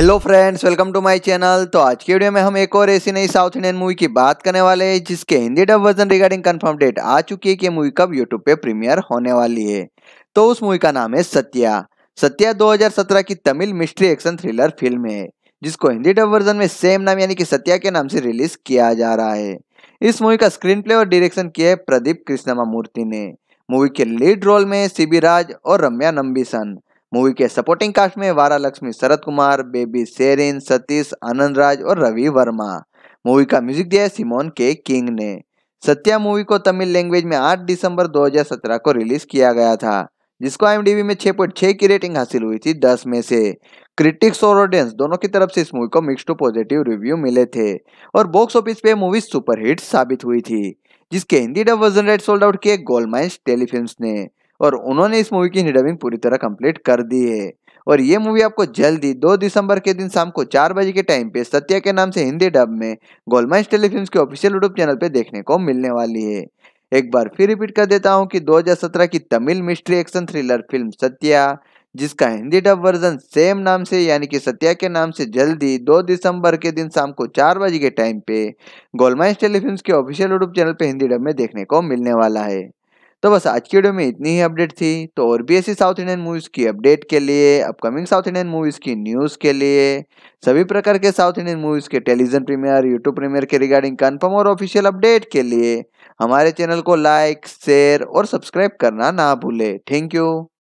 hello friends welcome to my channel तो आज की वीडियो में हम एक और ऐसी नई साउथ इंडियन मूवी की बात करने वाले हैं जिसके Hindi dub version regarding confirm date आ चुकी है कि मूवी कब यूट्यूब पे प्रीमियर होने वाली है तो उस मूवी का नाम है सत्या सत्या 2017 की Tamil mystery action thriller film है जिसको हिंदी डब वर्जन में सेम नाम यानी कि सत्या के नाम से रिलीज किया जा रहा है इस मूवी का स्क्रीन प्ले और डिरेक्शन किया है प्रदीप कृष्णमा मूर्ति ने मूवी के लीड रोल में सीबी राज और रम्या नंबीसन मूवी के सपोर्टिंग कास्ट में वारा लक्ष्मी शरद कुमार बेबी सेरिन सतीश आनंद राज और रवि वर्मा मूवी का म्यूजिक दिया है सिमोन के किंग ने सत्या मूवी को तमिल लैंग्वेज में 8 दिसंबर 2017 को रिलीज किया गया था जिसको आई में छह 6.6 की रेटिंग हासिल हुई थी 10 में से क्रिटिक्स और ऑडियंस दोनों की तरफ से इस मूवी को मिक्स टू पॉजिटिव रिव्यू मिले थे और बॉक्स ऑफिस पे मूवी सुपरहिट साबित हुई थी जिसके Hindi dub version rights sold out किए गोलमाइंस टेलीफिल्म ने और उन्होंने इस मूवी की डबिंग पूरी तरह कंप्लीट कर दी है और ये मूवी आपको जल्दी 2 दिसंबर के दिन शाम को चार बजे के टाइम पे सत्या के नाम से हिंदी डब में गोलमाइज टेलीफिल्म के ऑफिशियल यूट्यूब चैनल पे देखने को मिलने वाली है एक बार फिर रिपीट कर देता हूँ कि 2017 की Tamil mystery action thriller film Sathya जिसका हिंदी डब वर्जन सेम नाम से यानी कि सत्या के नाम से जल्दी 2 दिसंबर के दिन शाम को चार बजे के टाइम पे गोलमाइज टेलीफिल्म के ऑफिशियल यूट्यूब चैनल पे हिंदी डब में देखने को मिलने वाला है तो बस आज की वीडियो में इतनी ही अपडेट थी तो और भी ऐसी साउथ इंडियन मूवीज़ की अपडेट के लिए अपकमिंग साउथ इंडियन मूवीज़ की न्यूज़ के लिए सभी प्रकार के साउथ इंडियन मूवीज़ के टेलीविजन प्रीमियर यूट्यूब प्रीमियर के रिगार्डिंग कन्फर्म और ऑफिशियल अपडेट के लिए हमारे चैनल को लाइक शेयर और सब्सक्राइब करना ना भूले थैंक यू